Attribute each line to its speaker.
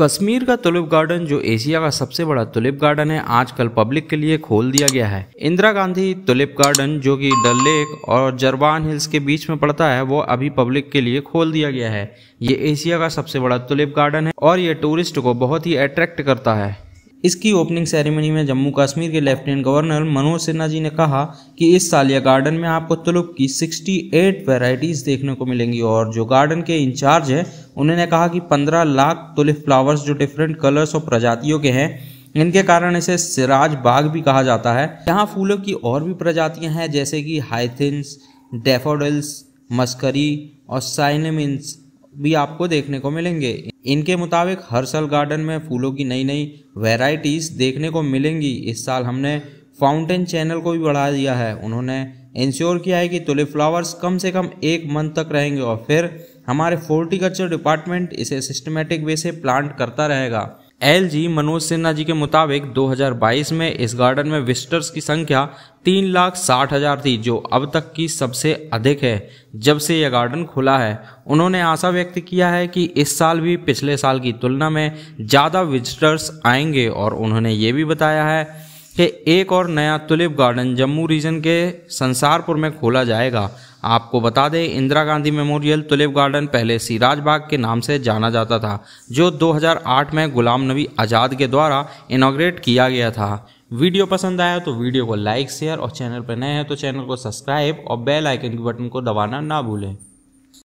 Speaker 1: कश्मीर का tulip garden जो Asia का सबसे बड़ा तुलिप गार्डन है आजकल पब्लिक के लिए खोल दिया गया है इंदिरा गांधी तुलिप गार्डन जो कि डल लेक और जरबान हिल्स के बीच में पड़ता है वो अभी पब्लिक के लिए खोल दिया गया है ये एशिया का सबसे बड़ा तुलिप गार्डन है और ये टूरिस्ट को बहुत ही अट्रैक्ट करता है इसकी ओपनिंग सेरेमनी में जम्मू कश्मीर के लेफ्टिनेंट गवर्नर मनोज सिन्हा जी ने कहा कि इस साल यह गार्डन में आपको तुलुप की 68 वैरायटीज देखने को मिलेंगी और जो गार्डन के इंचार्ज हैं उन्होंने कहा कि 15 लाख तुलिप फ्लावर्स जो डिफरेंट कलर्स और प्रजातियों के हैं इनके कारण इसे सिराज बाग भी कहा जाता है यहाँ फूलों की और भी प्रजातियाँ हैं जैसे कि हाइथिन्स डेफोडल्स मस्करी और साइनमिन्स भी आपको देखने को मिलेंगे इनके मुताबिक हर साल गार्डन में फूलों की नई नई वेराइटीज़ देखने को मिलेंगी इस साल हमने फाउंटेन चैनल को भी बढ़ा दिया है उन्होंने इंश्योर किया है कि तुलिप फ्लावर्स कम से कम एक मंथ तक रहेंगे और फिर हमारे फोर्टिकल्चर डिपार्टमेंट इसे सिस्टमेटिक वे से प्लांट करता रहेगा एलजी मनोज सिन्हा जी के मुताबिक 2022 में इस गार्डन में विजिटर्स की संख्या तीन लाख साठ हजार थी जो अब तक की सबसे अधिक है जब से यह गार्डन खुला है उन्होंने आशा व्यक्त किया है कि इस साल भी पिछले साल की तुलना में ज़्यादा विजिटर्स आएंगे और उन्होंने ये भी बताया है कि एक और नया तुलिप गार्डन जम्मू रीजन के संसारपुर में खोला जाएगा आपको बता दें Indira Gandhi memorial tulip garden पहले सिराज बाग के नाम से जाना जाता था जो 2008 में गुलाम नबी आज़ाद के द्वारा इनाग्रेट किया गया था वीडियो पसंद आया तो वीडियो को लाइक शेयर और चैनल पर नए हैं तो चैनल को सब्सक्राइब और बेल आइकन के बटन को दबाना ना भूलें